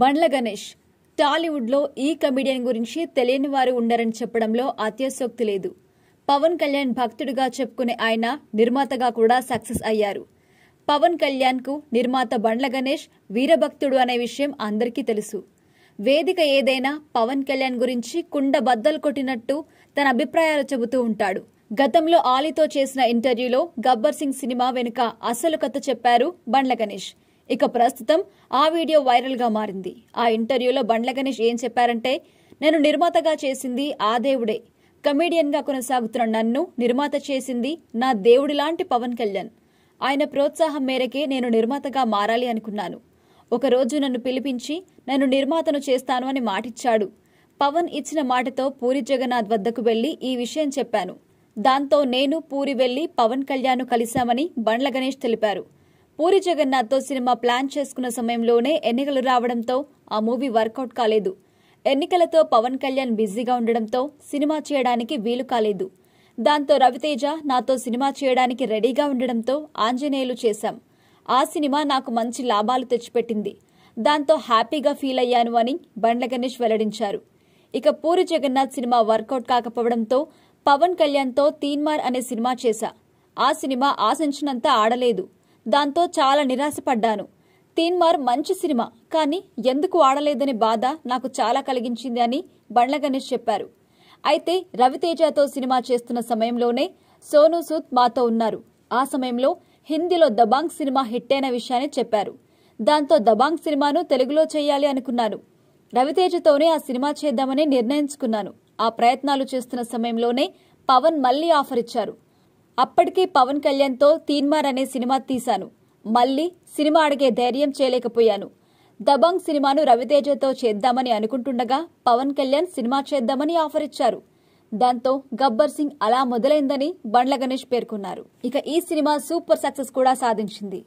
బండ్ల గణేష్ టాలీవుడ్లో ఈ కమిడియన్ గురించి తెలియని వారు ఉండరని చెప్పడంలో అత్యాసక్తి లేదు పవన్ కళ్యాణ్ భక్తుడిగా చెప్పుకునే ఆయన నిర్మాతగా కూడా సక్సెస్ అయ్యారు పవన్ కళ్యాణ్కు నిర్మాత బండ్ల గణేష్ వీరభక్తుడు అనే విషయం అందరికీ తెలుసు వేదిక ఏదైనా పవన్ కళ్యాణ్ గురించి కుండ బద్దలు కొట్టినట్టు తన అభిప్రాయాలు చెబుతూ ఉంటాడు గతంలో ఆలీతో చేసిన ఇంటర్వ్యూలో గబ్బర్ సింగ్ సినిమా వెనుక అసలు కథ చెప్పారు బండ్ల గణేష్ ఇక ప్రస్తుతం ఆ వీడియో వైరల్గా మారింది ఆ ఇంటర్వ్యూలో బండ్ల గణేష్ ఏం చెప్పారంటే నేను నిర్మాతగా చేసింది ఆ దేవుడే గా కొనసాగుతున్న నన్ను నిర్మాత చేసింది నా దేవుడి లాంటి పవన్ కళ్యాణ్ ఆయన ప్రోత్సాహం మేరకే నేను నిర్మాతగా మారాలి అనుకున్నాను ఒకరోజు నన్ను పిలిపించి నన్ను నిర్మాతను చేస్తాను అని మాటిచ్చాడు పవన్ ఇచ్చిన మాటతో పూరి జగన్నాథ్ వద్దకు వెళ్లి ఈ విషయం చెప్పాను దాంతో నేను పూరి వెళ్లి పవన్ కళ్యాణ్ కలిశామని బండ్ల గణేష్ తెలిపారు పూరి జగన్నాథ్తో సినిమా ప్లాన్ చేసుకున్న సమయంలోనే ఎన్నికలు రావడంతో ఆ మూవీ వర్కౌట్ కాలేదు ఎన్నికలతో పవన్ కళ్యాణ్ బిజీగా ఉండడంతో సినిమా చేయడానికి వీలు కాలేదు దాంతో రవితేజ నాతో సినిమా చేయడానికి రెడీగా ఉండడంతో ఆంజనేయులు చేశాం ఆ సినిమా నాకు మంచి లాభాలు తెచ్చిపెట్టింది దాంతో హ్యాపీగా ఫీల్ అయ్యాను అని బండ్ల గణేష్ వెల్లడించారు ఇక పూరి జగన్నాథ్ సినిమా వర్కౌట్ కాకపోవడంతో పవన్ కళ్యాణ్తో తీన్మార్ అనే సినిమా చేశా ఆ సినిమా ఆశించినంత ఆడలేదు దాంతో చాలా నిరాశపడ్డాను తీన్మార్ మంచి సినిమా కానీ ఎందుకు ఆడలేదనే బాధ నాకు చాలా కలిగించింది అని బండ్ల గణేష్ చెప్పారు అయితే రవితేజతో సినిమా చేస్తున్న సమయంలోనే సోను సూద్ మాతో ఉన్నారు ఆ సమయంలో హిందీలో దబాంగ్ సినిమా హిట్ అయిన విషయాన్ని చెప్పారు దాంతో దబాంగ్ సినిమాను తెలుగులో చేయాలి అనుకున్నాను రవితేజతోనే ఆ సినిమా చేద్దామని నిర్ణయించుకున్నాను ఆ ప్రయత్నాలు చేస్తున్న సమయంలోనే పవన్ మళ్లీ ఆఫర్ ఇచ్చారు అప్పటికే పవన్ కళ్యాణ్తో తీన్మార్ అనే సినిమా తీశాను మళ్ళీ సినిమా అడిగే ధైర్యం చేయలేకపోయాను దబంగ్ సినిమాను రవితేజతో చేద్దామని అనుకుంటుండగా పవన్ కళ్యాణ్ సినిమా చేద్దామని ఆఫర్ ఇచ్చారు దాంతో గబ్బర్ సింగ్ అలా మొదలైందని బండ్ల గణేష్ పేర్కొన్నారు ఇక ఈ సినిమా సూపర్ సక్సెస్ కూడా సాధించింది